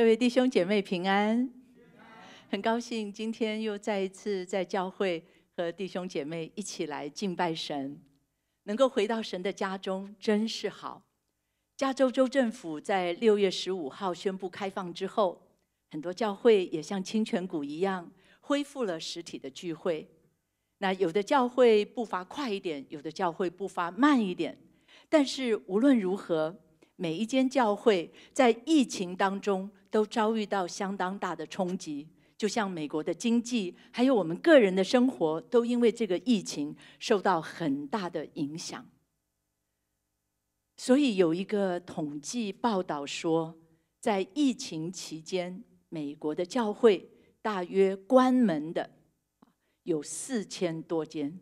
各位弟兄姐妹平安，很高兴今天又再一次在教会和弟兄姐妹一起来敬拜神，能够回到神的家中真是好。加州州政府在六月十五号宣布开放之后，很多教会也像清泉谷一样恢复了实体的聚会。那有的教会步伐快一点，有的教会步伐慢一点，但是无论如何，每一间教会在疫情当中。都遭遇到相当大的冲击，就像美国的经济，还有我们个人的生活，都因为这个疫情受到很大的影响。所以有一个统计报道说，在疫情期间，美国的教会大约关门的有四千多间。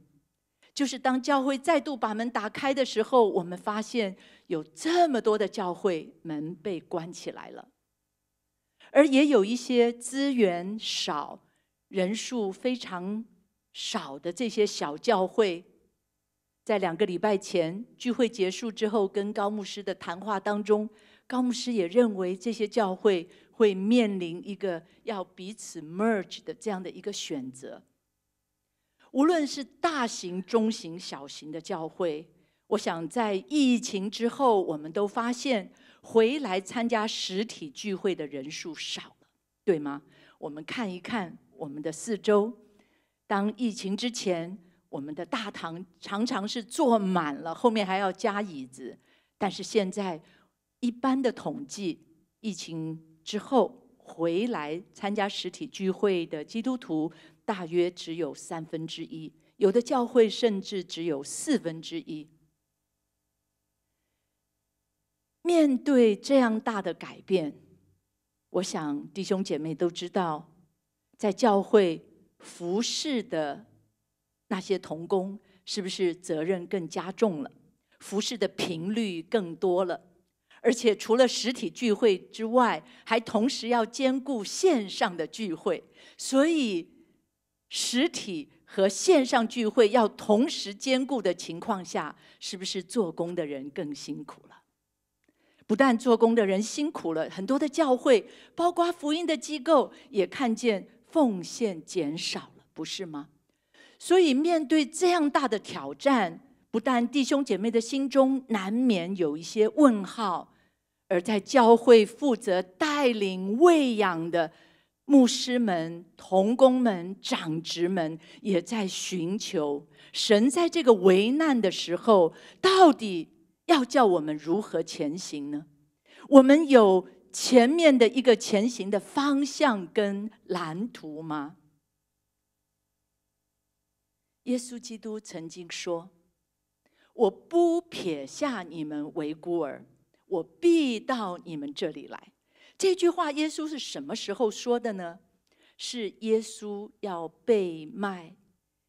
就是当教会再度把门打开的时候，我们发现有这么多的教会门被关起来了。而也有一些资源少、人数非常少的这些小教会，在两个礼拜前聚会结束之后，跟高牧师的谈话当中，高牧师也认为这些教会会面临一个要彼此 merge 的这样的一个选择。无论是大型、中型、小型的教会，我想在疫情之后，我们都发现。回来参加实体聚会的人数少了，对吗？我们看一看我们的四周。当疫情之前，我们的大堂常常是坐满了，后面还要加椅子。但是现在，一般的统计，疫情之后回来参加实体聚会的基督徒大约只有三分之一，有的教会甚至只有四分之一。面对这样大的改变，我想弟兄姐妹都知道，在教会服侍的那些童工，是不是责任更加重了？服侍的频率更多了，而且除了实体聚会之外，还同时要兼顾线上的聚会。所以，实体和线上聚会要同时兼顾的情况下，是不是做工的人更辛苦了？不但做工的人辛苦了很多，的教会包括福音的机构也看见奉献减少了，不是吗？所以面对这样大的挑战，不但弟兄姐妹的心中难免有一些问号，而在教会负责带领、喂养的牧师们、童工们、长职们，也在寻求神在这个危难的时候到底。要叫我们如何前行呢？我们有前面的一个前行的方向跟蓝图吗？耶稣基督曾经说：“我不撇下你们为孤儿，我必到你们这里来。”这句话，耶稣是什么时候说的呢？是耶稣要被卖，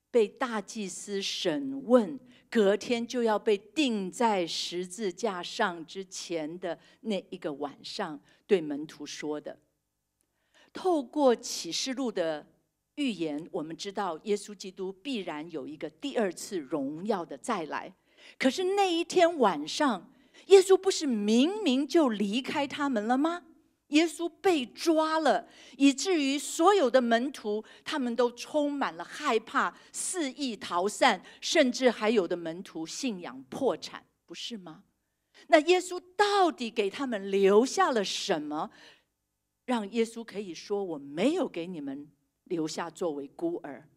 被大祭司审问。隔天就要被钉在十字架上之前的那一个晚上，对门徒说的。透过启示录的预言，我们知道耶稣基督必然有一个第二次荣耀的再来。可是那一天晚上，耶稣不是明明就离开他们了吗？耶稣被抓了，以至于所有的门徒他们都充满了害怕，肆意逃散，甚至还有的门徒信仰破产，不是吗？那耶稣到底给他们留下了什么，让耶稣可以说我没有给你们留下作为孤儿？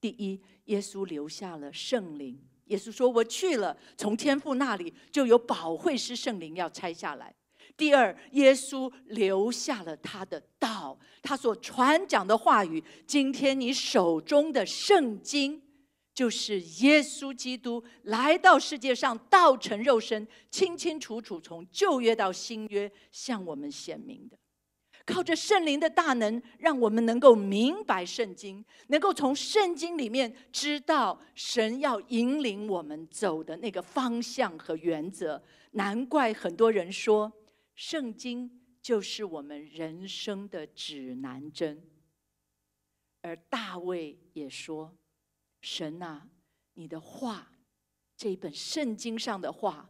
第一，耶稣留下了圣灵。耶稣说：“我去了，从天父那里就有保惠师圣灵要拆下来。”第二，耶稣留下了他的道，他所传讲的话语。今天你手中的圣经，就是耶稣基督来到世界上道成肉身，清清楚楚从旧约到新约向我们显明的。靠着圣灵的大能，让我们能够明白圣经，能够从圣经里面知道神要引领我们走的那个方向和原则。难怪很多人说。圣经就是我们人生的指南针，而大卫也说：“神啊，你的话，这一本圣经上的话，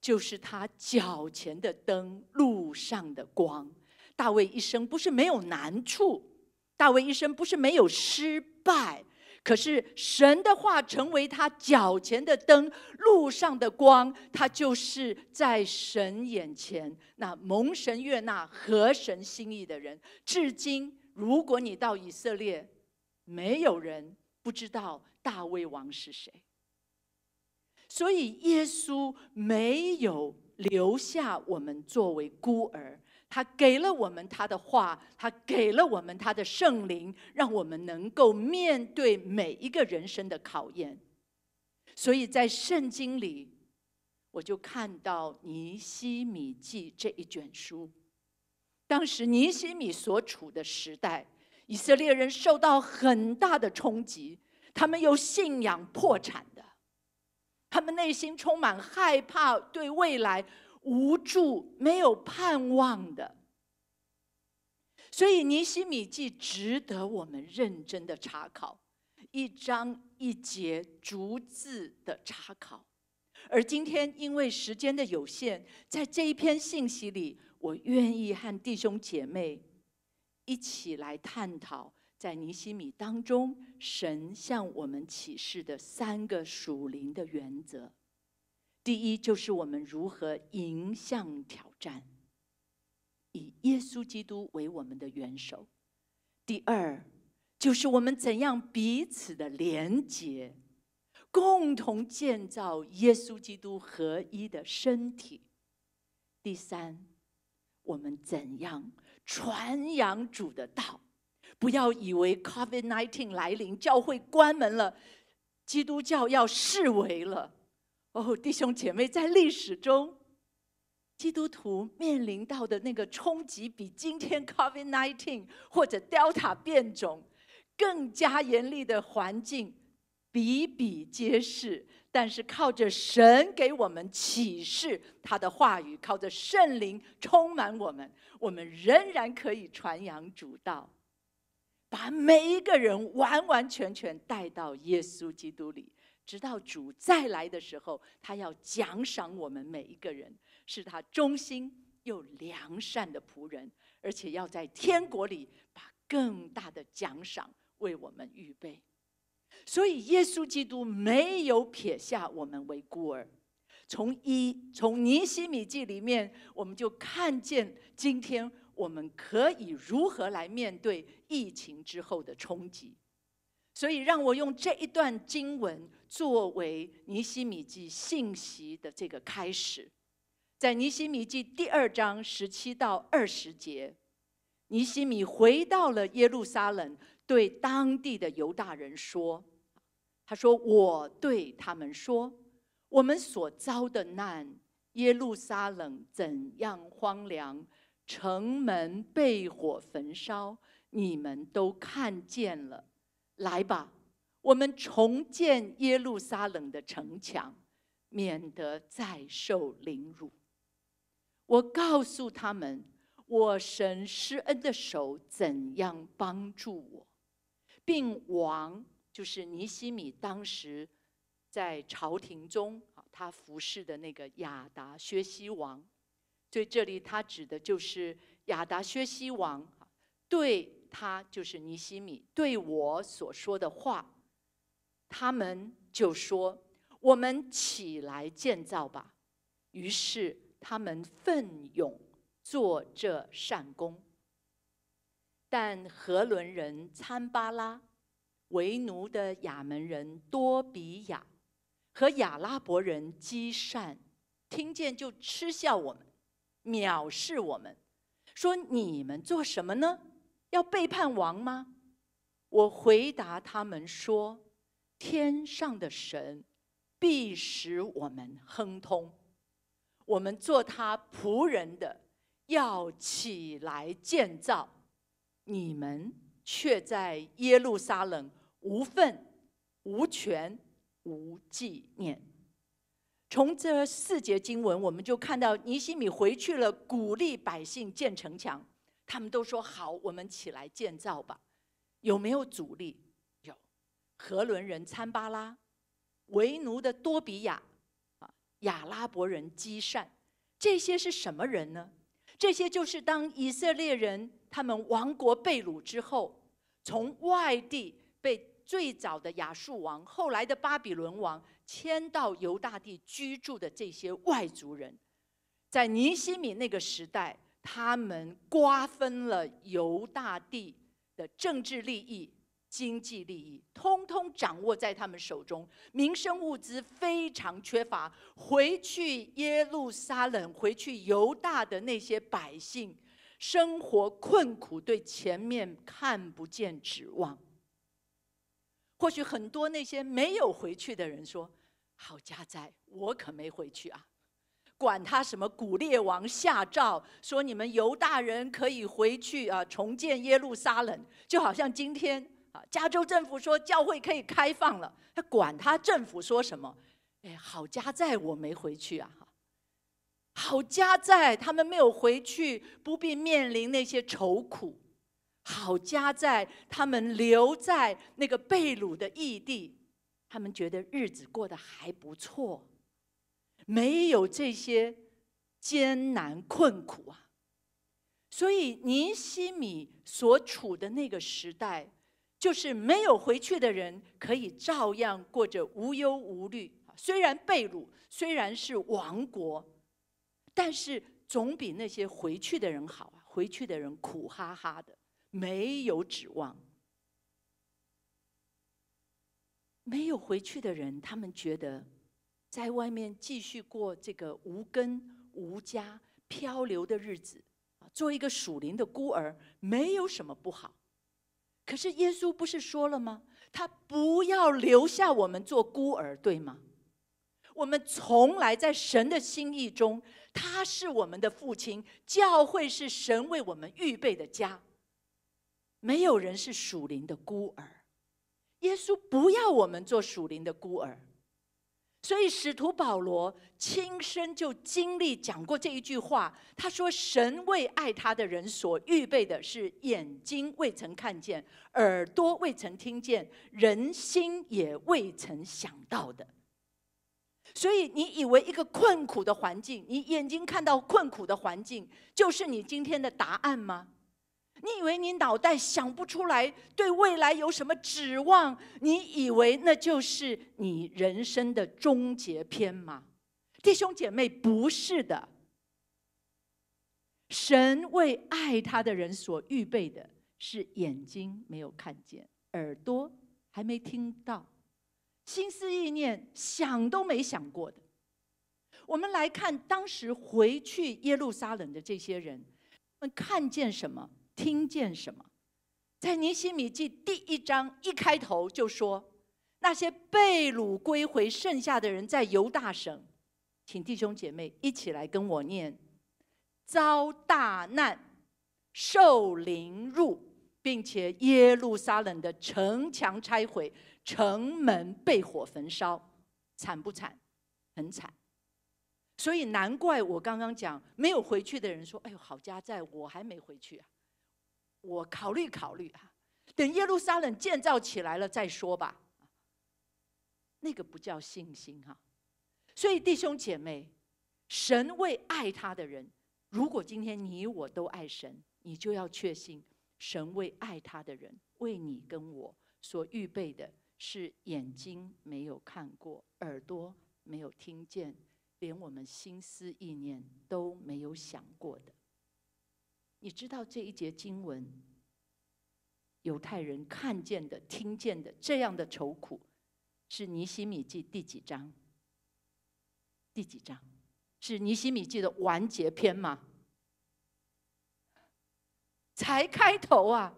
就是他脚前的灯，路上的光。”大卫一生不是没有难处，大卫一生不是没有失败。可是神的话成为他脚前的灯，路上的光，他就是在神眼前。那蒙神悦纳、合神心意的人，至今如果你到以色列，没有人不知道大卫王是谁。所以耶稣没有留下我们作为孤儿。他给了我们他的话，他给了我们他的圣灵，让我们能够面对每一个人生的考验。所以在圣经里，我就看到《尼希米记》这一卷书。当时尼希米所处的时代，以色列人受到很大的冲击，他们有信仰破产的，他们内心充满害怕对未来。无助、没有盼望的，所以尼西米记值得我们认真的查考，一章一节逐字的查考。而今天，因为时间的有限，在这一篇信息里，我愿意和弟兄姐妹一起来探讨，在尼西米当中，神向我们启示的三个属灵的原则。第一，就是我们如何迎向挑战，以耶稣基督为我们的元首；第二，就是我们怎样彼此的连结，共同建造耶稣基督合一的身体；第三，我们怎样传扬主的道。不要以为 COVID-19 来临，教会关门了，基督教要式微了。哦，弟兄姐妹，在历史中，基督徒面临到的那个冲击，比今天 COVID-19 或者 Delta 变种更加严厉的环境比比皆是。但是，靠着神给我们启示，他的话语，靠着圣灵充满我们，我们仍然可以传扬主道，把每一个人完完全全带到耶稣基督里。直到主再来的时候，他要奖赏我们每一个人，是他忠心又良善的仆人，而且要在天国里把更大的奖赏为我们预备。所以，耶稣基督没有撇下我们为孤儿。从一从尼希米记里面，我们就看见今天我们可以如何来面对疫情之后的冲击。所以，让我用这一段经文作为尼西米记信息的这个开始。在尼西米记第二章十七到二十节，尼西米回到了耶路撒冷，对当地的犹大人说：“他说，我对他们说，我们所遭的难，耶路撒冷怎样荒凉，城门被火焚烧，你们都看见了。”来吧，我们重建耶路撒冷的城墙，免得再受凌辱。我告诉他们，我神施恩的手怎样帮助我，并王就是尼西米当时在朝廷中啊，他服侍的那个亚达薛西王，所以这里他指的就是亚达薛西王对。他就是尼西米，对我所说的话，他们就说：“我们起来建造吧。”于是他们奋勇做这善功。但荷伦人参巴拉，为奴的亚门人多比亚和亚拉伯人积善，听见就嗤笑我们，藐视我们，说：“你们做什么呢？”要背叛王吗？我回答他们说：“天上的神必使我们亨通。我们做他仆人的，要起来建造。你们却在耶路撒冷无份、无权、无纪念。”从这四节经文，我们就看到尼西米回去了，鼓励百姓建城墙。他们都说好，我们起来建造吧。有没有阻力？有，荷伦人参巴拉，为奴的多比亚，啊，亚拉伯人基善。这些是什么人呢？这些就是当以色列人他们王国被掳之后，从外地被最早的亚述王、后来的巴比伦王迁到犹大地居住的这些外族人，在尼希米那个时代。他们瓜分了犹大地的政治利益、经济利益，通通掌握在他们手中。民生物资非常缺乏，回去耶路撒冷、回去犹大的那些百姓生活困苦，对前面看不见指望。或许很多那些没有回去的人说：“好家在，我可没回去啊。”管他什么古列王下诏说你们犹大人可以回去啊，重建耶路撒冷，就好像今天啊，加州政府说教会可以开放了，他管他政府说什么？哎，好家在，我没回去啊，好家在，他们没有回去，不必面临那些愁苦。好家在，他们留在那个被掳的异地，他们觉得日子过得还不错。没有这些艰难困苦啊，所以尼西米所处的那个时代，就是没有回去的人可以照样过着无忧无虑虽然被掳，虽然是亡国，但是总比那些回去的人好啊。回去的人苦哈哈的，没有指望；没有回去的人，他们觉得。在外面继续过这个无根无家漂流的日子，做一个属灵的孤儿，没有什么不好。可是耶稣不是说了吗？他不要留下我们做孤儿，对吗？我们从来在神的心意中，他是我们的父亲，教会是神为我们预备的家。没有人是属灵的孤儿，耶稣不要我们做属灵的孤儿。所以，使徒保罗亲身就经历讲过这一句话。他说：“神为爱他的人所预备的，是眼睛未曾看见，耳朵未曾听见，人心也未曾想到的。”所以，你以为一个困苦的环境，你眼睛看到困苦的环境，就是你今天的答案吗？你以为你脑袋想不出来，对未来有什么指望？你以为那就是你人生的终结篇吗？弟兄姐妹，不是的。神为爱他的人所预备的，是眼睛没有看见，耳朵还没听到，心思意念想都没想过的。我们来看当时回去耶路撒冷的这些人，们看见什么？听见什么？在尼希米记第一章一开头就说，那些被掳归回剩下的人在犹大省，请弟兄姐妹一起来跟我念：遭大难，受凌辱，并且耶路撒冷的城墙拆毁，城门被火焚烧，惨不惨？很惨。所以难怪我刚刚讲没有回去的人说：“哎呦，好家在，我还没回去啊。”我考虑考虑哈，等耶路撒冷建造起来了再说吧。那个不叫信心哈，所以弟兄姐妹，神为爱他的人，如果今天你我都爱神，你就要确信，神为爱他的人，为你跟我所预备的是眼睛没有看过，耳朵没有听见，连我们心思意念都没有想过的。你知道这一节经文，犹太人看见的、听见的这样的愁苦，是尼西米记第几章？第几章？是尼西米记的完结篇吗？才开头啊！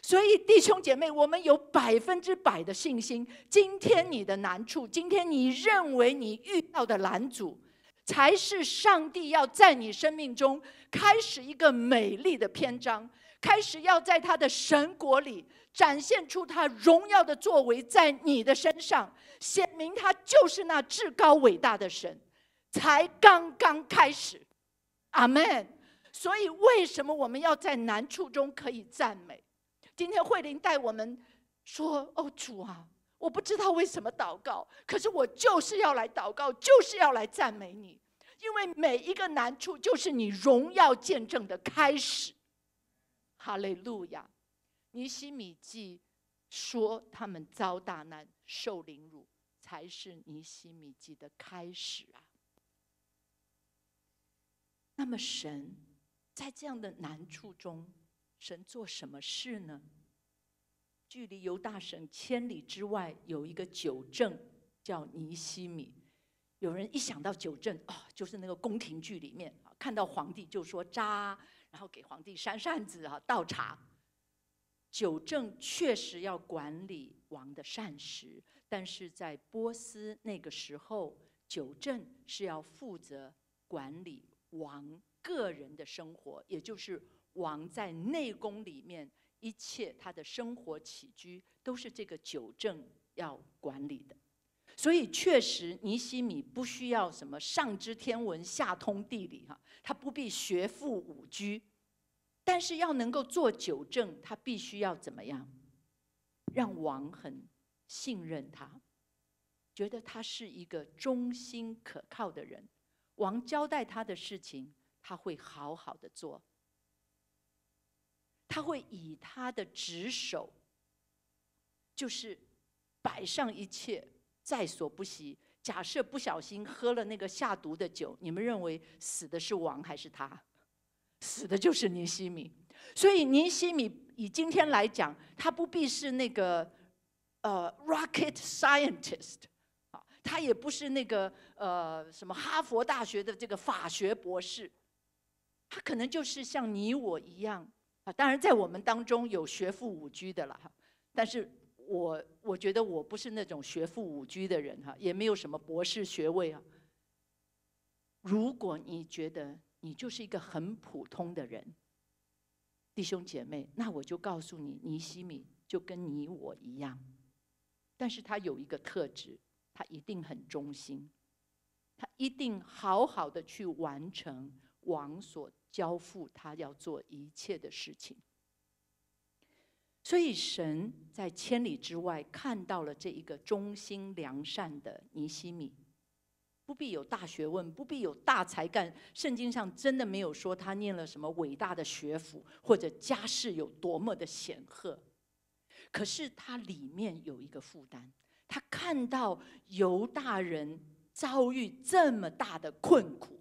所以弟兄姐妹，我们有百分之百的信心。今天你的难处，今天你认为你遇到的拦阻。才是上帝要在你生命中开始一个美丽的篇章，开始要在他的神国里展现出他荣耀的作为，在你的身上显明他就是那至高伟大的神，才刚刚开始，阿门。所以为什么我们要在难处中可以赞美？今天慧玲带我们说：“哦，主啊。”我不知道为什么祷告，可是我就是要来祷告，就是要来赞美你，因为每一个难处就是你荣耀见证的开始。哈利路亚！尼西米记说他们遭大难、受凌辱，才是尼西米记的开始啊。那么神在这样的难处中，神做什么事呢？距离犹大省千里之外有一个九镇，叫尼西米。有人一想到九镇，啊，就是那个宫廷剧里面啊，看到皇帝就说扎，然后给皇帝扇扇子啊，倒茶。九镇确实要管理王的膳食，但是在波斯那个时候，九镇是要负责管理王个人的生活，也就是王在内宫里面。一切他的生活起居都是这个九正要管理的，所以确实，尼西米不需要什么上知天文下通地理哈，他不必学富五居，但是要能够做九正，他必须要怎么样？让王很信任他，觉得他是一个忠心可靠的人，王交代他的事情，他会好好的做。他会以他的职守，就是摆上一切，在所不惜。假设不小心喝了那个下毒的酒，你们认为死的是王还是他？死的就是尼西米。所以尼西米以今天来讲，他不必是那个呃 rocket scientist 啊，他也不是那个呃什么哈佛大学的这个法学博士，他可能就是像你我一样。啊，当然，在我们当中有学富五居的了，但是我我觉得我不是那种学富五居的人哈，也没有什么博士学位啊。如果你觉得你就是一个很普通的人，弟兄姐妹，那我就告诉你，尼西米就跟你我一样，但是他有一个特质，他一定很忠心，他一定好好的去完成王所。交付他要做一切的事情，所以神在千里之外看到了这一个忠心良善的尼西米，不必有大学问，不必有大才干。圣经上真的没有说他念了什么伟大的学府，或者家世有多么的显赫。可是他里面有一个负担，他看到犹大人遭遇这么大的困苦，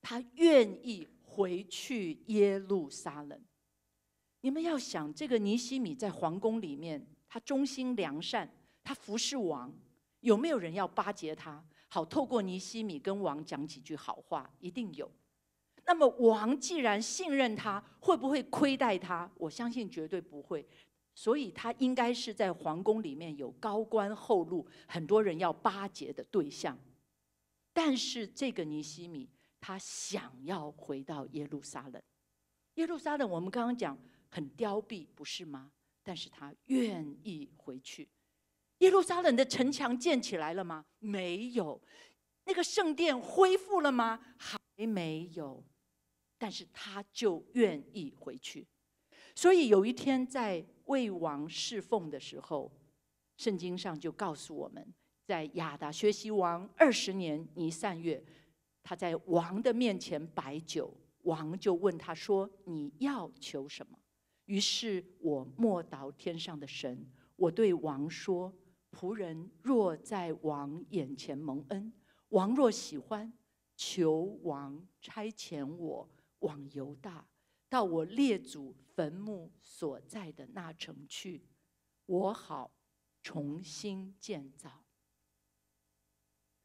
他愿意。回去耶路撒冷，你们要想这个尼西米在皇宫里面，他忠心良善，他服侍王，有没有人要巴结他？好，透过尼西米跟王讲几句好话，一定有。那么王既然信任他，会不会亏待他？我相信绝对不会。所以他应该是在皇宫里面有高官厚禄，很多人要巴结的对象。但是这个尼西米。他想要回到耶路撒冷。耶路撒冷，我们刚刚讲很凋敝，不是吗？但是他愿意回去。耶路撒冷的城墙建起来了吗？没有。那个圣殿恢复了吗？还没有。但是他就愿意回去。所以有一天在为王侍奉的时候，圣经上就告诉我们在亚达学习王二十年尼散月。他在王的面前摆酒，王就问他说：“你要求什么？”于是我默祷天上的神，我对王说：“仆人若在王眼前蒙恩，王若喜欢，求王差遣我往犹大，到我列祖坟墓所在的那城去，我好重新建造。”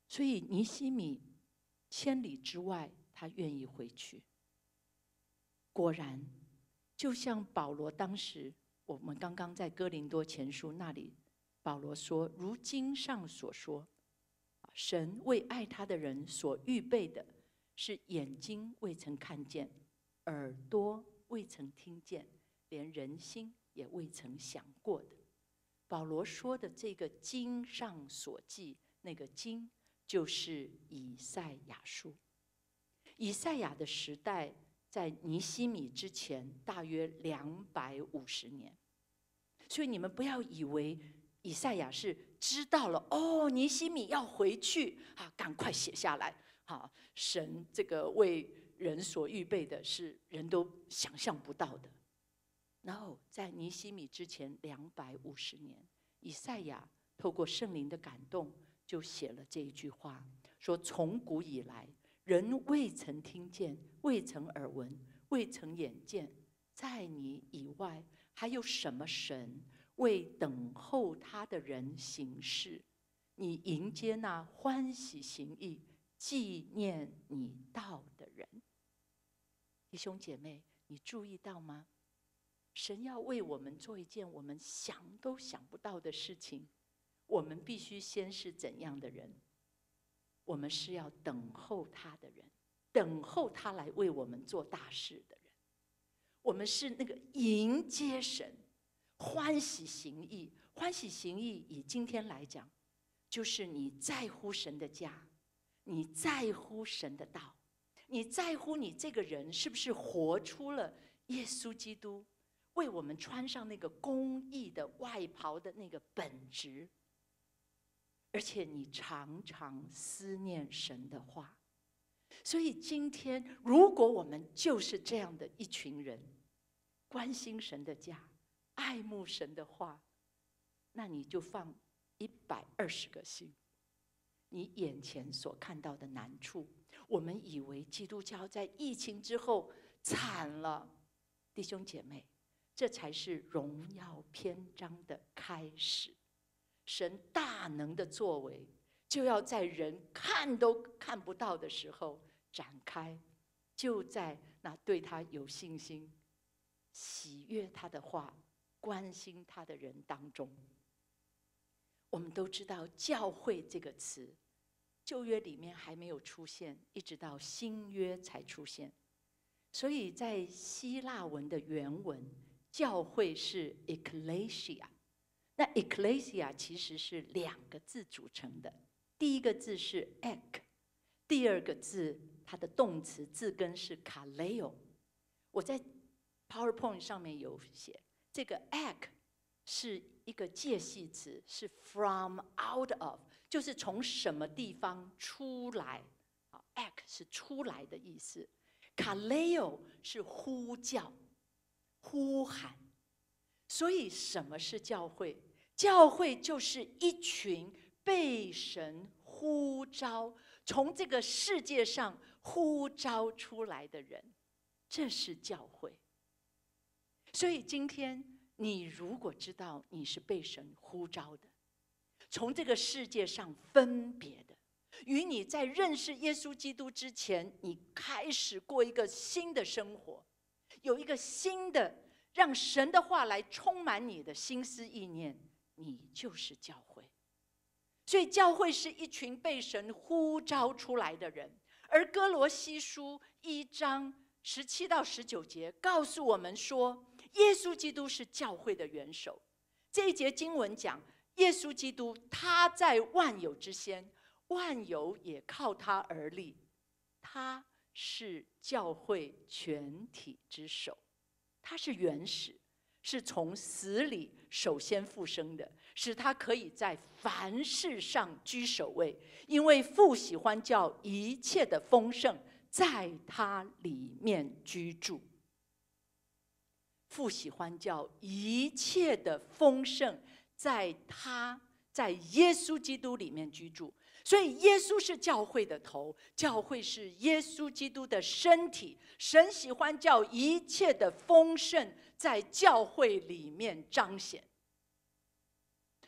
所以尼西米。千里之外，他愿意回去。果然，就像保罗当时，我们刚刚在哥林多前书那里，保罗说：“如经上所说，神为爱他的人所预备的，是眼睛未曾看见，耳朵未曾听见，连人心也未曾想过的。”保罗说的这个经上所记那个经。就是以赛亚书，以赛亚的时代在尼希米之前大约两百五十年，所以你们不要以为以赛亚是知道了哦，尼希米要回去，啊，赶快写下来，好，神这个为人所预备的是人都想象不到的。然后在尼希米之前两百五十年，以赛亚透过圣灵的感动。就写了这一句话，说从古以来，人未曾听见，未曾耳闻，未曾眼见，在你以外，还有什么神为等候他的人行事？你迎接那欢喜行义、纪念你道的人。弟兄姐妹，你注意到吗？神要为我们做一件我们想都想不到的事情。我们必须先是怎样的人？我们是要等候他的人，等候他来为我们做大事的人。我们是那个迎接神、欢喜行义、欢喜行义。以今天来讲，就是你在乎神的家，你在乎神的道，你在乎你这个人是不是活出了耶稣基督为我们穿上那个公义的外袍的那个本质。而且你常常思念神的话，所以今天如果我们就是这样的一群人，关心神的家，爱慕神的话，那你就放一百二十个心。你眼前所看到的难处，我们以为基督教在疫情之后惨了，弟兄姐妹，这才是荣耀篇章的开始。神大能的作为，就要在人看都看不到的时候展开，就在那对他有信心、喜悦他的话、关心他的人当中。我们都知道“教会”这个词，旧约里面还没有出现，一直到新约才出现。所以在希腊文的原文，“教会”是 e c l e s i a 那 Ecclesia 其实是两个字组成的，第一个字是 Ecc，第二个字它的动词字根是 c a l e o 我在 PowerPoint 上面有写，这个 Ecc 是一个介系词，是 from out of，就是从什么地方出来。Ecc 是出来的意思 c a l e o 是呼叫、呼喊。所以什么是教会？教会就是一群被神呼召从这个世界上呼召出来的人，这是教会。所以今天你如果知道你是被神呼召的，从这个世界上分别的，与你在认识耶稣基督之前，你开始过一个新的生活，有一个新的让神的话来充满你的心思意念。你就是教会，所以教会是一群被神呼召出来的人。而哥罗西书一章十七到十九节告诉我们说，耶稣基督是教会的元首。这一节经文讲，耶稣基督他在万有之先，万有也靠他而立，他是教会全体之首，他是原始，是从死里。首先复生的是他，可以在凡事上居首位，因为父喜欢叫一切的丰盛在他里面居住。父喜欢叫一切的丰盛在他在耶稣基督里面居住，所以耶稣是教会的头，教会是耶稣基督的身体。神喜欢叫一切的丰盛。在教会里面彰显，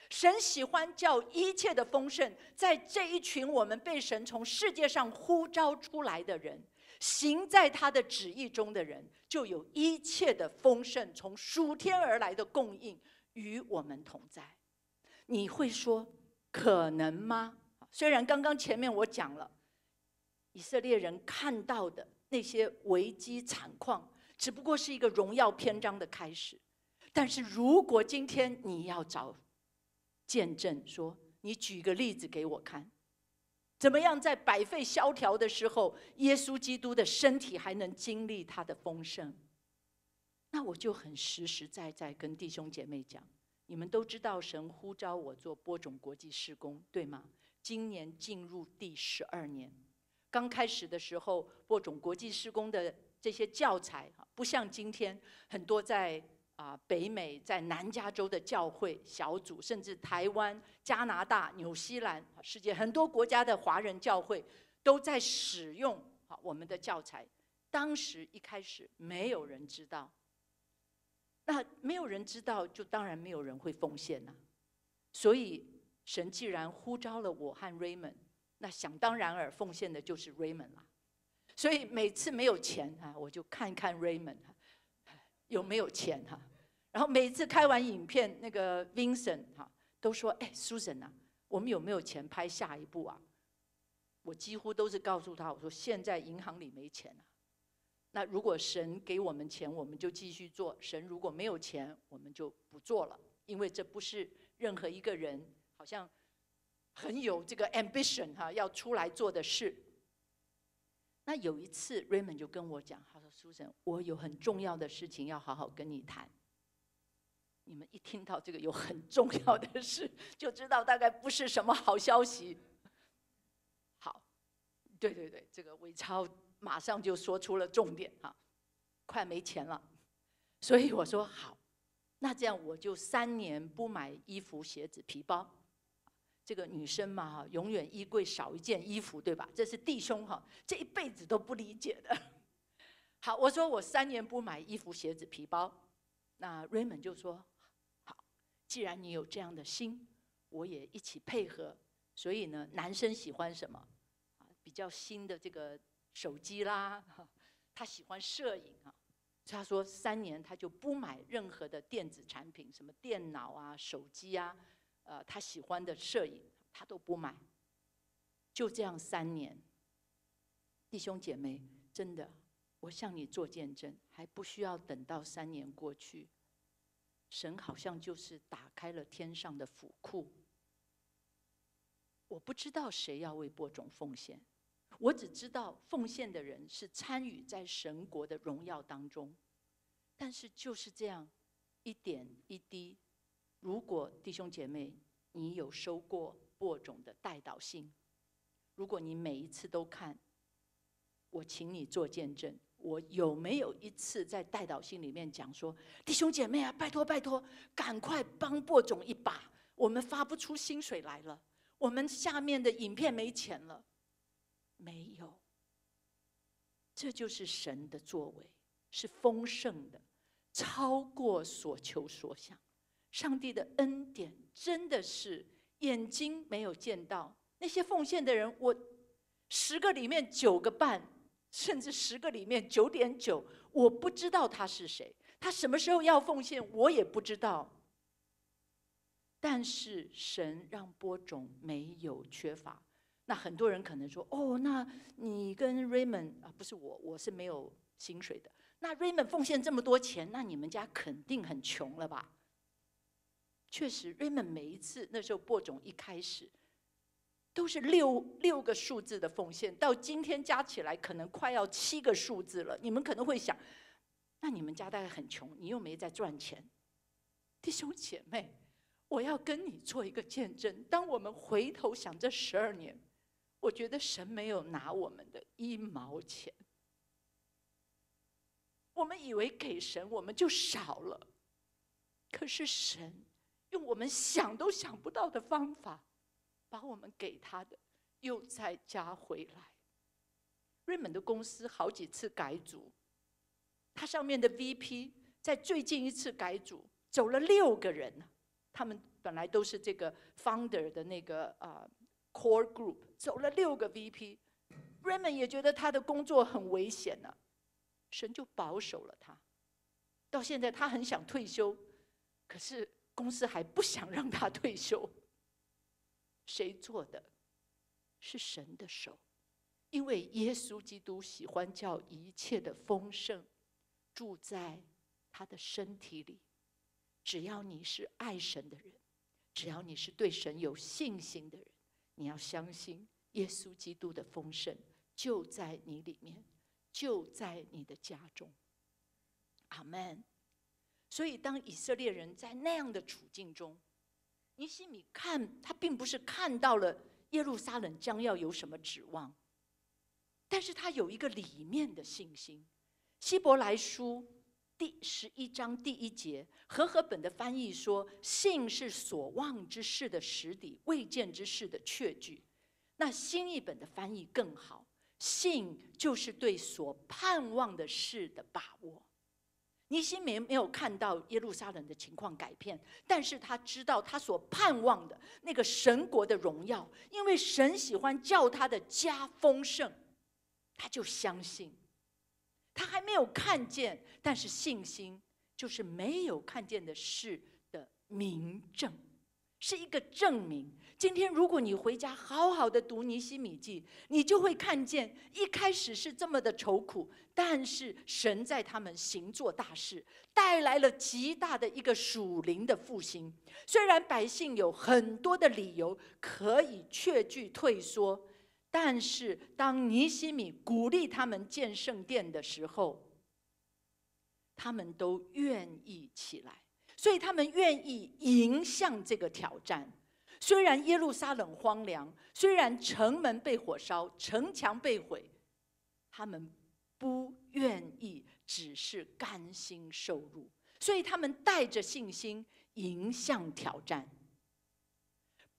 神喜欢叫一切的丰盛，在这一群我们被神从世界上呼召出来的人，行在他的旨意中的人，就有一切的丰盛，从属天而来的供应与我们同在。你会说可能吗？虽然刚刚前面我讲了，以色列人看到的那些危机惨况。只不过是一个荣耀篇章的开始，但是如果今天你要找见证，说你举个例子给我看，怎么样在百废萧条的时候，耶稣基督的身体还能经历他的丰盛，那我就很实实在在跟弟兄姐妹讲，你们都知道神呼召我做播种国际施工，对吗？今年进入第十二年，刚开始的时候，播种国际施工的。这些教材不像今天很多在啊北美、在南加州的教会小组，甚至台湾、加拿大、纽西兰、世界很多国家的华人教会都在使用好我们的教材。当时一开始没有人知道，那没有人知道，就当然没有人会奉献呐。所以神既然呼召了我和 Raymond，那想当然而奉献的就是 Raymond 了。所以每次没有钱哈，我就看看 Raymond 有没有钱哈。然后每次开完影片，那个 Vincent 哈都说：“哎，Susan 啊，我们有没有钱拍下一部啊？”我几乎都是告诉他：“我说现在银行里没钱了。那如果神给我们钱，我们就继续做；神如果没有钱，我们就不做了，因为这不是任何一个人好像很有这个 ambition 哈要出来做的事。”那有一次，Raymond 就跟我讲，他说：“苏神，我有很重要的事情要好好跟你谈。”你们一听到这个有很重要的事，就知道大概不是什么好消息。好，对对对，这个魏超马上就说出了重点哈，快没钱了，所以我说好，那这样我就三年不买衣服、鞋子、皮包。这个女生嘛，哈，永远衣柜少一件衣服，对吧？这是弟兄哈，这一辈子都不理解的。好，我说我三年不买衣服、鞋子、皮包。那 Raymond 就说：“好，既然你有这样的心，我也一起配合。”所以呢，男生喜欢什么？啊，比较新的这个手机啦，他喜欢摄影啊。他说三年他就不买任何的电子产品，什么电脑啊、手机啊。呃，他喜欢的摄影，他都不买。就这样三年，弟兄姐妹，真的，我向你做见证，还不需要等到三年过去，神好像就是打开了天上的府库。我不知道谁要为播种奉献，我只知道奉献的人是参与在神国的荣耀当中。但是就是这样，一点一滴。如果弟兄姐妹，你有收过播种的代祷信，如果你每一次都看，我请你做见证，我有没有一次在代祷信里面讲说，弟兄姐妹啊，拜托拜托，赶快帮播种一把，我们发不出薪水来了，我们下面的影片没钱了，没有。这就是神的作为，是丰盛的，超过所求所想。上帝的恩典真的是眼睛没有见到那些奉献的人，我十个里面九个半，甚至十个里面九点九，我不知道他是谁，他什么时候要奉献我也不知道。但是神让播种没有缺乏，那很多人可能说：“哦，那你跟 Raymond 啊，不是我，我是没有薪水的。那 Raymond 奉献这么多钱，那你们家肯定很穷了吧？”确实，Raymond 每一次那时候播种一开始，都是六六个数字的奉献，到今天加起来可能快要七个数字了。你们可能会想，那你们家大概很穷，你又没在赚钱。弟兄姐妹，我要跟你做一个见证：当我们回头想这十二年，我觉得神没有拿我们的一毛钱。我们以为给神我们就少了，可是神。用我们想都想不到的方法，把我们给他的又再加回来。瑞蒙的公司好几次改组，他上面的 VP 在最近一次改组走了六个人，他们本来都是这个 founder 的那个啊 core group，走了六个 VP。Raymond 也觉得他的工作很危险呢，神就保守了他，到现在他很想退休，可是。公司还不想让他退休，谁做的？是神的手，因为耶稣基督喜欢叫一切的丰盛住在他的身体里。只要你是爱神的人，只要你是对神有信心的人，你要相信耶稣基督的丰盛就在你里面，就在你的家中。阿门。所以，当以色列人在那样的处境中，尼西米看他，并不是看到了耶路撒冷将要有什么指望，但是他有一个里面的信心。希伯来书第十一章第一节，和合本的翻译说：“信是所望之事的实底，未见之事的确据。”那新译本的翻译更好：“信就是对所盼望的事的把握。”尼新民没有看到耶路撒冷的情况改变，但是他知道他所盼望的那个神国的荣耀，因为神喜欢叫他的家丰盛，他就相信。他还没有看见，但是信心就是没有看见的事的明证。是一个证明。今天，如果你回家好好的读尼西米记，你就会看见一开始是这么的愁苦，但是神在他们行做大事，带来了极大的一个属灵的复兴。虽然百姓有很多的理由可以确据退缩，但是当尼西米鼓励他们建圣殿的时候，他们都愿意起来。所以他们愿意迎向这个挑战，虽然耶路撒冷荒凉，虽然城门被火烧，城墙被毁，他们不愿意只是甘心受辱，所以他们带着信心迎向挑战。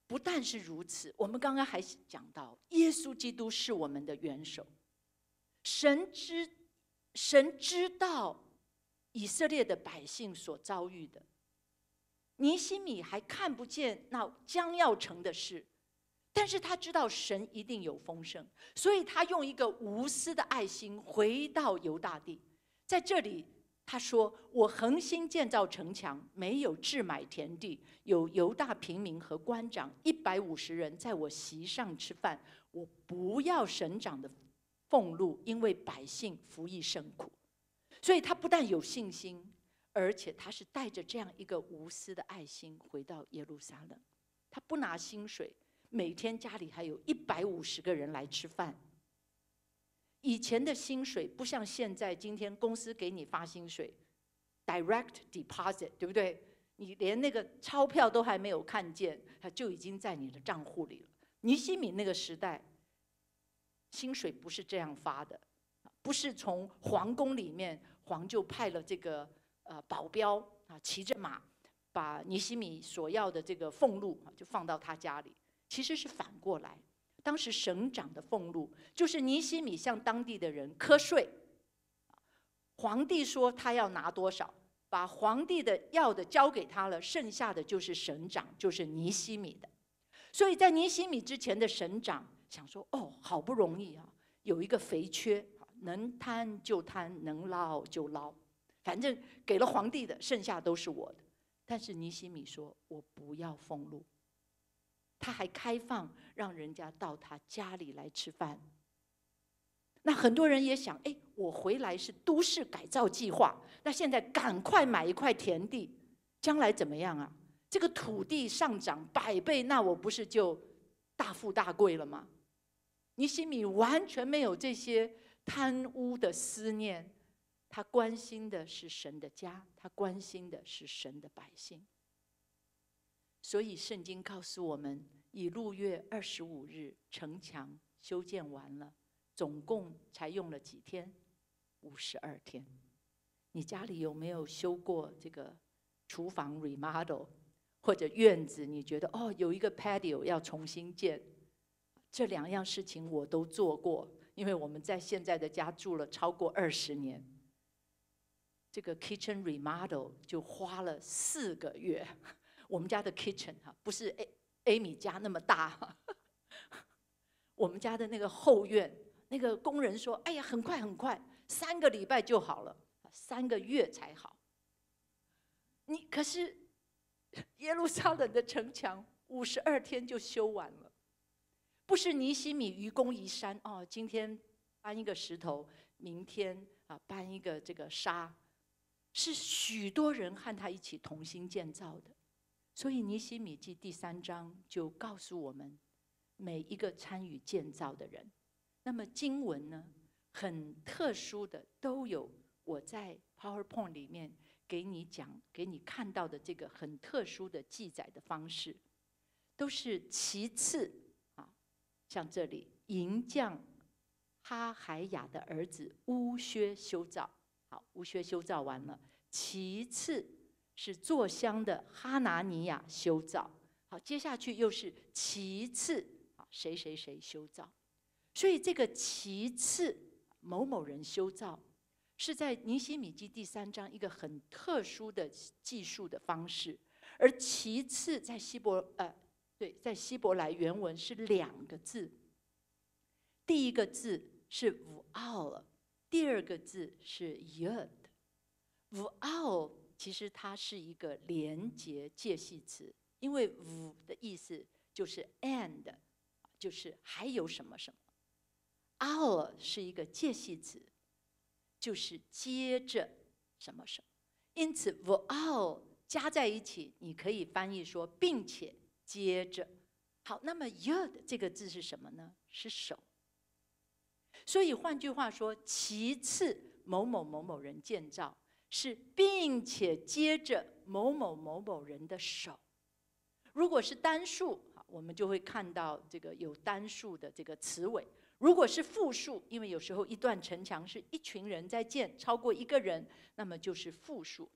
不但是如此，我们刚刚还讲到，耶稣基督是我们的元首，神知神知道以色列的百姓所遭遇的。尼西米还看不见那将要成的事，但是他知道神一定有丰盛，所以他用一个无私的爱心回到犹大地，在这里他说：“我恒心建造城墙，没有置买田地，有犹大平民和官长一百五十人在我席上吃饭。我不要省长的俸禄，因为百姓服役甚苦。”所以，他不但有信心。而且他是带着这样一个无私的爱心回到耶路撒冷。他不拿薪水，每天家里还有一百五十个人来吃饭。以前的薪水不像现在，今天公司给你发薪水，direct deposit，对不对？你连那个钞票都还没有看见，他就已经在你的账户里了。尼西米那个时代，薪水不是这样发的，不是从皇宫里面皇就派了这个。啊，保镖啊，骑着马，把尼西米所要的这个俸禄啊，就放到他家里。其实是反过来，当时省长的俸禄就是尼西米向当地的人瞌睡，皇帝说他要拿多少，把皇帝的要的交给他了，剩下的就是省长，就是尼西米的。所以在尼西米之前的省长想说：“哦，好不容易啊，有一个肥缺，能贪就贪，能捞就捞。”反正给了皇帝的，剩下都是我的。但是尼西米说：“我不要俸禄，他还开放，让人家到他家里来吃饭。”那很多人也想：“哎，我回来是都市改造计划，那现在赶快买一块田地，将来怎么样啊？这个土地上涨百倍，那我不是就大富大贵了吗？”尼西米完全没有这些贪污的思念。他关心的是神的家，他关心的是神的百姓。所以圣经告诉我们，以六月二十五日城墙修建完了，总共才用了几天？五十二天。你家里有没有修过这个厨房 remodel 或者院子？你觉得哦，有一个 patio 要重新建？这两样事情我都做过，因为我们在现在的家住了超过二十年。这个 kitchen remodel 就花了四个月，我们家的 kitchen 哈，不是 Amy 家那么大，我们家的那个后院，那个工人说：“哎呀，很快很快，三个礼拜就好了，三个月才好。”你可是 耶路撒冷的城墙，五十二天就修完了，不是尼西米愚公移山哦，今天搬一个石头，明天啊搬一个这个沙。是许多人和他一起同心建造的，所以尼西米记第三章就告诉我们每一个参与建造的人。那么经文呢，很特殊的都有我在 PowerPoint 里面给你讲、给你看到的这个很特殊的记载的方式，都是其次啊。像这里，银匠哈海雅的儿子乌薛修造。好，吴薛修造完了。其次，是坐香的哈拿尼亚修造。好，接下去又是其次啊，谁谁谁修造。所以这个其次某某人修造，是在尼西米记第三章一个很特殊的技术的方式。而其次在希伯呃，对，在希伯来原文是两个字，第一个字是五奥了。第二个字是 yard，w o w 其实它是一个连接介系词，因为五的意思就是 and，就是还有什么什么，our 是一个介系词，就是接着什么什么，因此五 o w 加在一起，你可以翻译说并且接着。好，那么 yard 这个字是什么呢？是手。所以，换句话说，其次某某某某人建造是，并且接着某某某某人的手。如果是单数，我们就会看到这个有单数的这个词尾；如果是复数，因为有时候一段城墙是一群人在建，超过一个人，那么就是复数。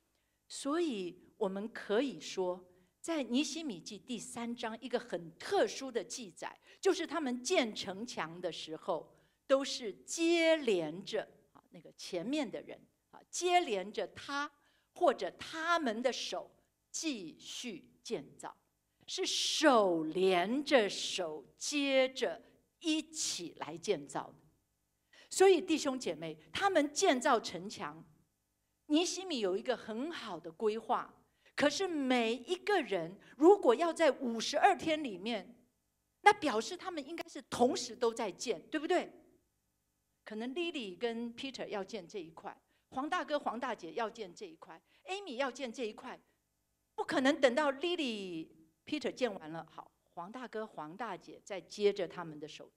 所以我们可以说，在尼希米记第三章，一个很特殊的记载，就是他们建城墙的时候。都是接连着啊，那个前面的人啊，接连着他或者他们的手继续建造，是手连着手接着一起来建造。所以弟兄姐妹，他们建造城墙，尼西米有一个很好的规划。可是每一个人如果要在五十二天里面，那表示他们应该是同时都在建，对不对？可能 Lily 跟 Peter 要建这一块，黄大哥、黄大姐要建这一块，Amy 要建这一块，不可能等到 Lily、Peter 建完了，好，黄大哥、黄大姐再接着他们的手，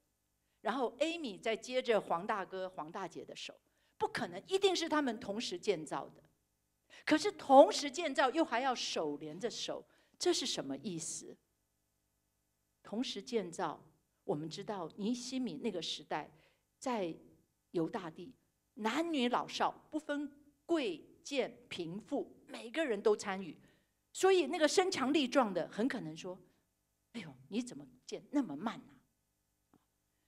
然后 Amy 再接着黄大哥、黄大姐的手，不可能，一定是他们同时建造的。可是同时建造又还要手连着手，这是什么意思？同时建造，我们知道尼西米那个时代在。犹大地，男女老少不分贵贱贫富，每个人都参与。所以那个身强力壮的很可能说：“哎呦，你怎么建那么慢呢？”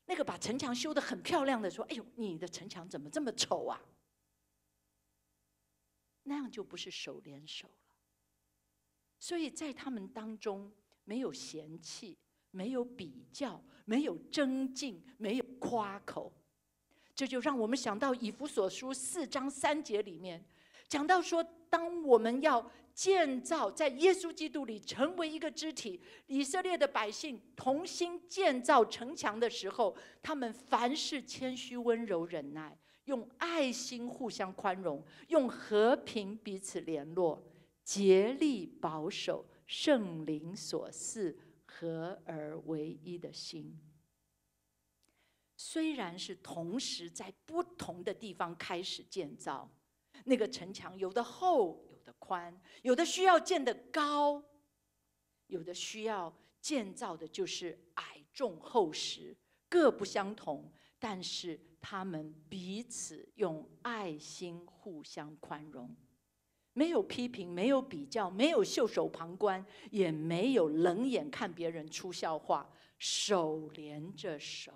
那个把城墙修的很漂亮的说：“哎呦，你的城墙怎么这么丑啊？”那样就不是手联手了。所以在他们当中没有嫌弃，没有比较，没有争竞，没有夸口。这就让我们想到以弗所书四章三节里面讲到说，当我们要建造在耶稣基督里成为一个肢体，以色列的百姓同心建造城墙的时候，他们凡事谦虚、温柔、忍耐，用爱心互相宽容，用和平彼此联络，竭力保守圣灵所赐合而为一的心。虽然是同时在不同的地方开始建造，那个城墙有的厚，有的宽，有的需要建的高，有的需要建造的就是矮、重、厚实，各不相同。但是他们彼此用爱心互相宽容，没有批评，没有比较，没有袖手旁观，也没有冷眼看别人出笑话，手连着手。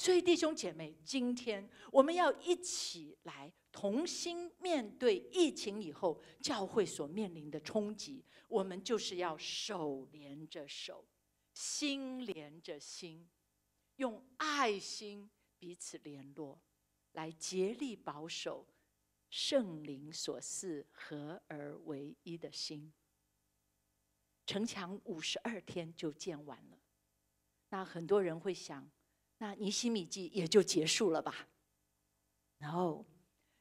所以，弟兄姐妹，今天我们要一起来同心面对疫情以后教会所面临的冲击。我们就是要手连着手，心连着心，用爱心彼此联络，来竭力保守圣灵所赐合而为一的心。城墙五十二天就建完了，那很多人会想。那尼西米记也就结束了吧。然后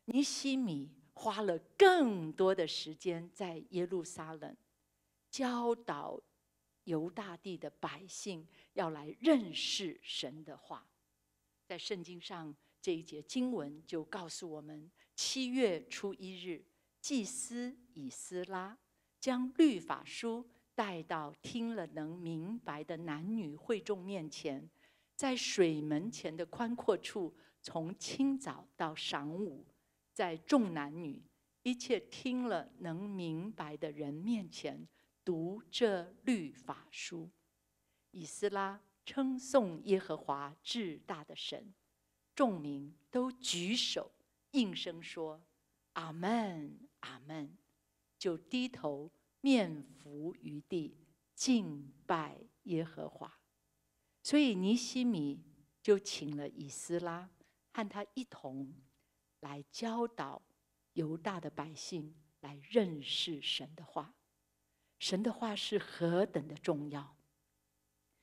尼西米花了更多的时间在耶路撒冷教导犹大地的百姓要来认识神的话。在圣经上这一节经文就告诉我们：七月初一日，祭司以斯拉将律法书带到听了能明白的男女会众面前。在水门前的宽阔处，从清早到晌午，在众男女、一切听了能明白的人面前读这律法书。以斯拉称颂耶和华至大的神，众民都举手应声说：“阿门，阿门！”就低头面伏于地敬拜耶和华。所以尼西米就请了以斯拉，和他一同来教导犹大的百姓来认识神的话。神的话是何等的重要！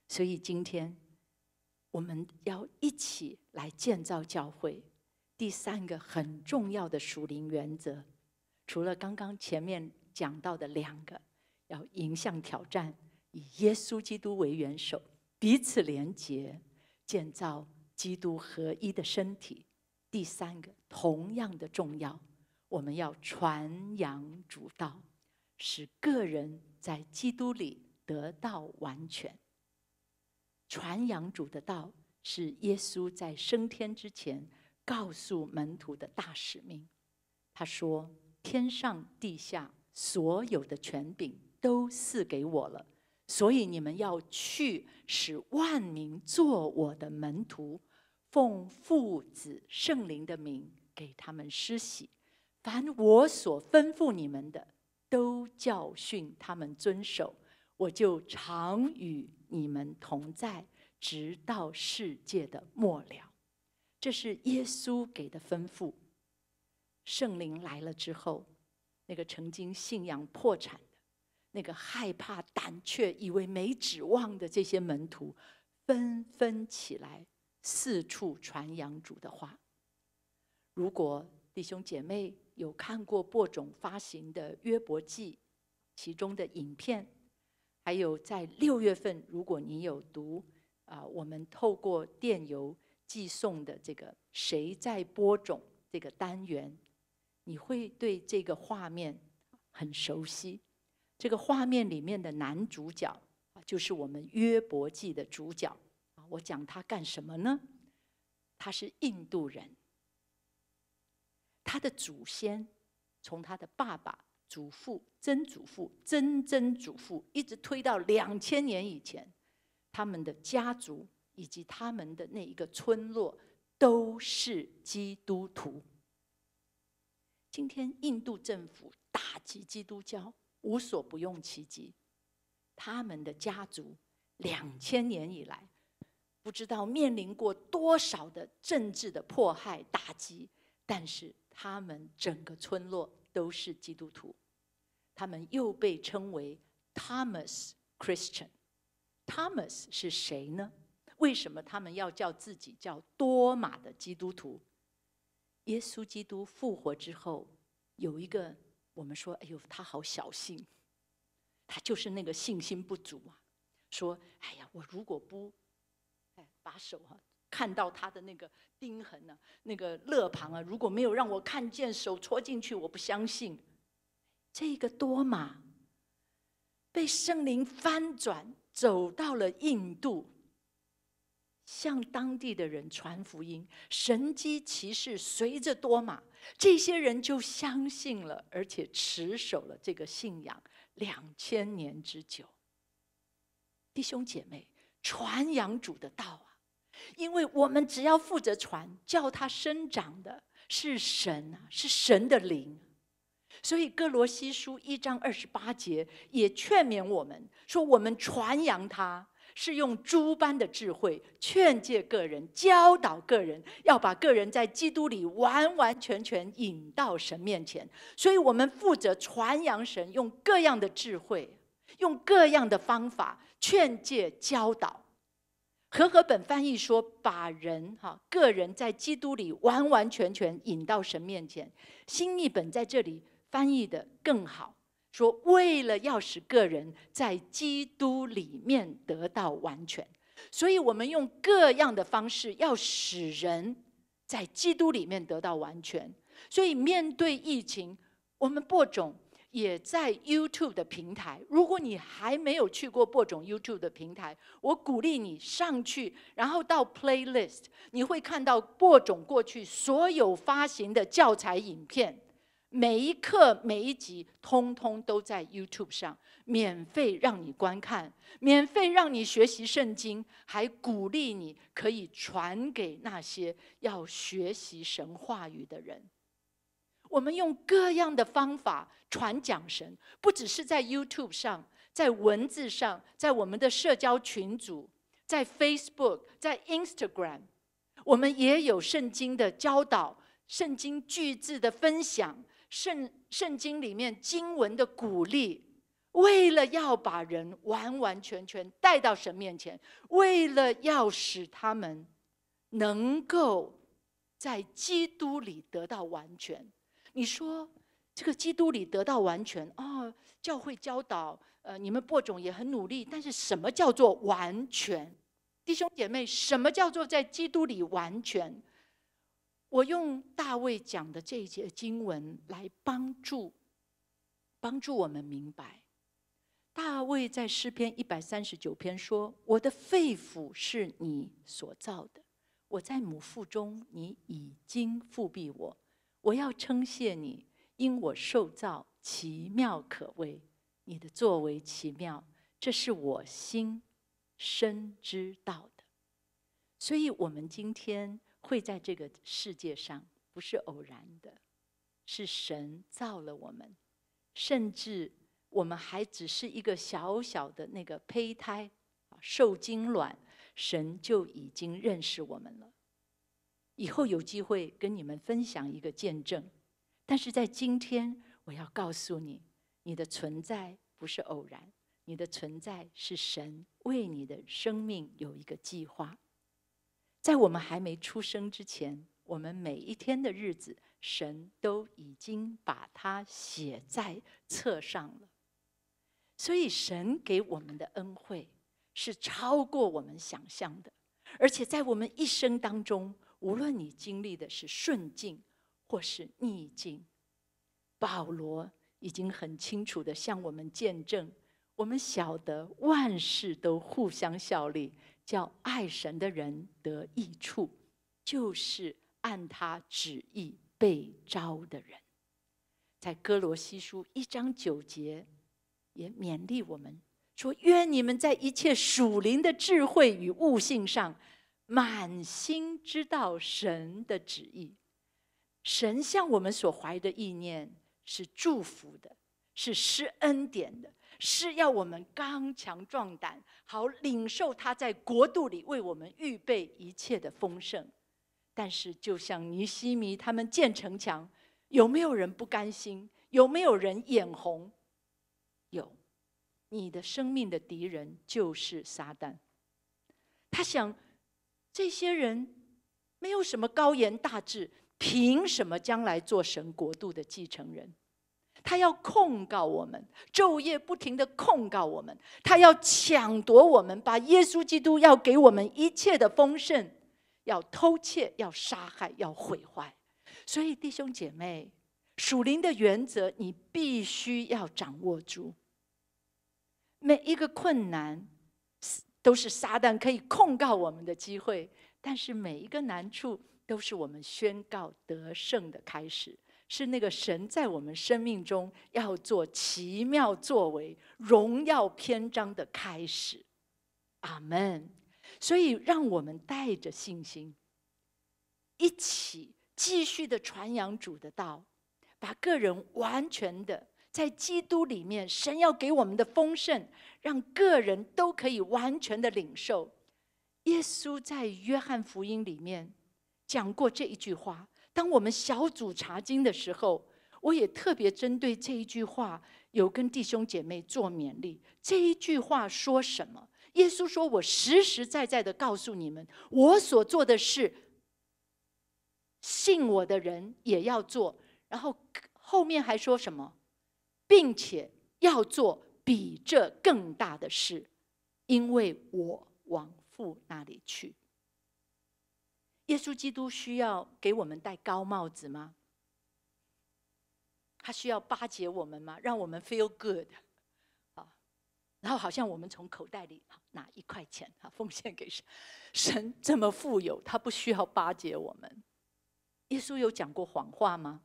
所以今天我们要一起来建造教会。第三个很重要的属灵原则，除了刚刚前面讲到的两个，要迎向挑战，以耶稣基督为元首。彼此连结，建造基督合一的身体。第三个，同样的重要，我们要传扬主道，使个人在基督里得到完全。传扬主的道是耶稣在升天之前告诉门徒的大使命。他说：“天上地下所有的权柄都赐给我了。”所以你们要去，使万民做我的门徒，奉父子圣灵的名给他们施洗。凡我所吩咐你们的，都教训他们遵守。我就常与你们同在，直到世界的末了。这是耶稣给的吩咐。圣灵来了之后，那个曾经信仰破产。那个害怕、胆怯、以为没指望的这些门徒，纷纷起来，四处传扬主的话。如果弟兄姐妹有看过播种发行的《约伯记》其中的影片，还有在六月份，如果你有读啊，我们透过电邮寄送的这个“谁在播种”这个单元，你会对这个画面很熟悉。这个画面里面的男主角啊，就是我们《约伯记》的主角啊。我讲他干什么呢？他是印度人，他的祖先从他的爸爸、祖父、曾祖父、曾曾祖父，一直推到两千年以前，他们的家族以及他们的那一个村落都是基督徒。今天印度政府打击基督教。无所不用其极，他们的家族两千年以来不知道面临过多少的政治的迫害打击，但是他们整个村落都是基督徒，他们又被称为 Thomas Christian。Thomas 是谁呢？为什么他们要叫自己叫多马的基督徒？耶稣基督复活之后，有一个。我们说，哎呦，他好小心，他就是那个信心不足啊。说，哎呀，我如果不，哎，把手啊，看到他的那个钉痕呢，那个勒旁啊，如果没有让我看见手戳进去，我不相信。这个多玛被圣灵翻转，走到了印度。向当地的人传福音，神机骑士随着多马，这些人就相信了，而且持守了这个信仰两千年之久。弟兄姐妹，传扬主的道啊！因为我们只要负责传，叫它生长的是神啊，是神的灵。所以哥罗西书一章二十八节也劝勉我们说：“我们传扬他。”是用诸般的智慧劝诫个人，教导个人，要把个人在基督里完完全全引到神面前。所以，我们负责传扬神，用各样的智慧，用各样的方法劝诫教导。和合本翻译说：“把人哈个人在基督里完完全全引到神面前。”新译本在这里翻译的更好。说，为了要使个人在基督里面得到完全，所以我们用各样的方式，要使人在基督里面得到完全。所以，面对疫情，我们播种也在 YouTube 的平台。如果你还没有去过播种 YouTube 的平台，我鼓励你上去，然后到 Playlist，你会看到播种过去所有发行的教材影片。每一课每一集，通通都在 YouTube 上免费让你观看，免费让你学习圣经，还鼓励你可以传给那些要学习神话语的人。我们用各样的方法传讲神，不只是在 YouTube 上，在文字上，在我们的社交群组，在 Facebook，在 Instagram，我们也有圣经的教导，圣经句子的分享。圣圣经里面经文的鼓励，为了要把人完完全全带到神面前，为了要使他们能够在基督里得到完全。你说这个基督里得到完全哦？教会教导呃，你们播种也很努力，但是什么叫做完全？弟兄姐妹，什么叫做在基督里完全？我用大卫讲的这一节经文来帮助，帮助我们明白，大卫在诗篇一百三十九篇说：“我的肺腑是你所造的，我在母腹中，你已经复辟我。我要称谢你，因我受造奇妙可畏，你的作为奇妙，这是我心深知道的。”所以，我们今天。会在这个世界上不是偶然的，是神造了我们，甚至我们还只是一个小小的那个胚胎受精卵，神就已经认识我们了。以后有机会跟你们分享一个见证，但是在今天我要告诉你，你的存在不是偶然，你的存在是神为你的生命有一个计划。在我们还没出生之前，我们每一天的日子，神都已经把它写在册上了。所以，神给我们的恩惠是超过我们想象的，而且在我们一生当中，无论你经历的是顺境或是逆境，保罗已经很清楚的向我们见证：，我们晓得万事都互相效力。叫爱神的人得益处，就是按他旨意被招的人，在哥罗西书一章九节也勉励我们说：“愿你们在一切属灵的智慧与悟性上，满心知道神的旨意。神向我们所怀的意念是祝福的，是施恩典的。”是要我们刚强壮胆，好领受他在国度里为我们预备一切的丰盛。但是，就像尼西米他们建城墙，有没有人不甘心？有没有人眼红？有，你的生命的敌人就是撒旦。他想，这些人没有什么高言大志，凭什么将来做神国度的继承人？他要控告我们，昼夜不停的控告我们。他要抢夺我们，把耶稣基督要给我们一切的丰盛，要偷窃，要杀害，要毁坏。所以，弟兄姐妹，属灵的原则你必须要掌握住。每一个困难都是撒旦可以控告我们的机会，但是每一个难处都是我们宣告得胜的开始。是那个神在我们生命中要做奇妙作为、荣耀篇章的开始，阿门。所以，让我们带着信心，一起继续的传扬主的道，把个人完全的在基督里面，神要给我们的丰盛，让个人都可以完全的领受。耶稣在约翰福音里面讲过这一句话。当我们小组查经的时候，我也特别针对这一句话，有跟弟兄姐妹做勉励。这一句话说什么？耶稣说：“我实实在在的告诉你们，我所做的事，信我的人也要做。然后后面还说什么，并且要做比这更大的事，因为我往父那里去。”耶稣基督需要给我们戴高帽子吗？他需要巴结我们吗？让我们 feel good，啊，然后好像我们从口袋里拿一块钱啊奉献给神，神这么富有，他不需要巴结我们。耶稣有讲过谎话吗？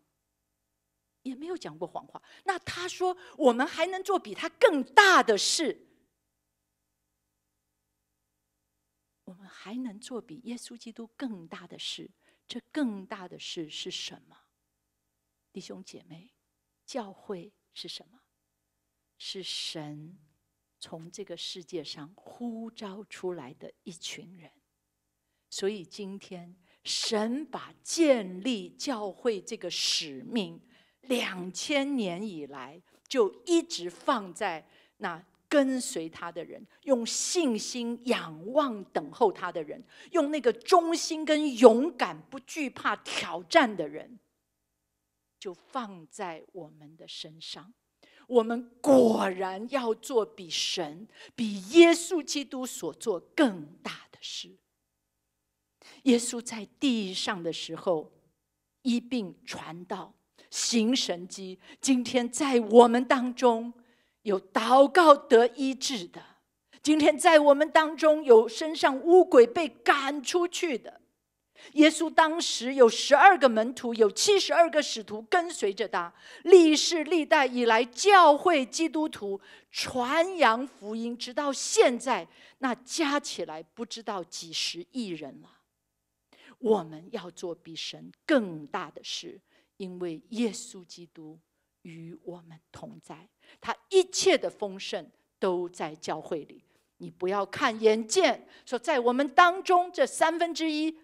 也没有讲过谎话。那他说我们还能做比他更大的事。我们还能做比耶稣基督更大的事？这更大的事是什么？弟兄姐妹，教会是什么？是神从这个世界上呼召出来的一群人。所以今天，神把建立教会这个使命，两千年以来就一直放在那。跟随他的人，用信心仰望等候他的人，用那个忠心跟勇敢不惧怕挑战的人，就放在我们的身上。我们果然要做比神、比耶稣基督所做更大的事。耶稣在地上的时候，一并传道、行神迹。今天在我们当中。有祷告得医治的，今天在我们当中有身上污鬼被赶出去的。耶稣当时有十二个门徒，有七十二个使徒跟随着他。历世历代以来，教会基督徒传扬福音，直到现在，那加起来不知道几十亿人了。我们要做比神更大的事，因为耶稣基督。与我们同在，他一切的丰盛都在教会里。你不要看眼见，说在我们当中这三分之一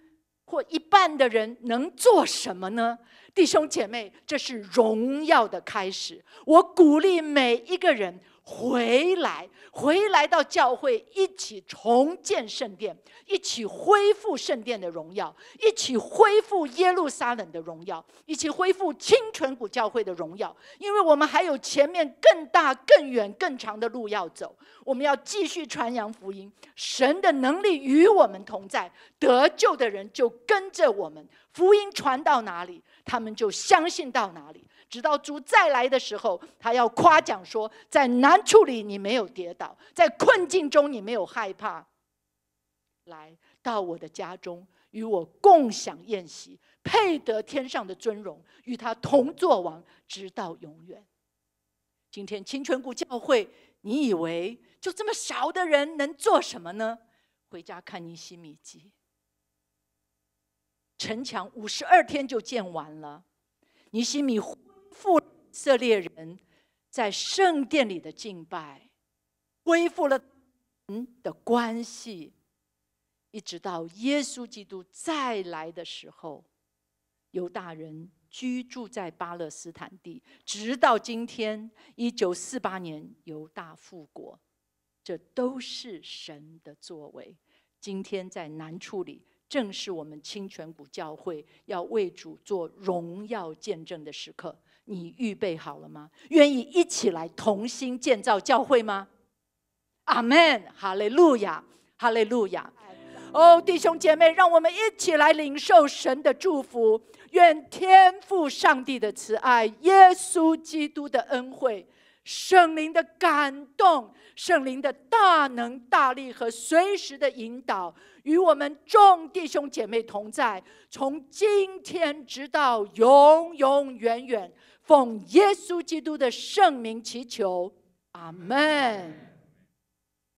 或一半的人能做什么呢？弟兄姐妹，这是荣耀的开始。我鼓励每一个人。回来，回来到教会，一起重建圣殿，一起恢复圣殿的荣耀，一起恢复耶路撒冷的荣耀，一起恢复清纯谷教会的荣耀。因为我们还有前面更大、更远、更长的路要走，我们要继续传扬福音。神的能力与我们同在，得救的人就跟着我们，福音传到哪里，他们就相信到哪里。直到主再来的时候，他要夸奖说：“在难处里你没有跌倒，在困境中你没有害怕，来到我的家中与我共享宴席，配得天上的尊荣，与他同作王，直到永远。”今天清泉谷教会，你以为就这么少的人能做什么呢？回家看尼西米记，城墙五十二天就建完了，尼西米。以色列人在圣殿里的敬拜，恢复了嗯的关系，一直到耶稣基督再来的时候，犹大人居住在巴勒斯坦地，直到今天一九四八年犹大复国，这都是神的作为。今天在南处里，正是我们清泉谷教会要为主做荣耀见证的时刻。你预备好了吗？愿意一起来同心建造教会吗？阿门！哈利路亚！哈利路亚！哦，弟兄姐妹，让我们一起来领受神的祝福，愿天父上帝的慈爱、耶稣基督的恩惠、圣灵的感动、圣灵的大能大力和随时的引导，与我们众弟兄姐妹同在，从今天直到永永远远。奉耶稣基督的圣名祈求，阿门。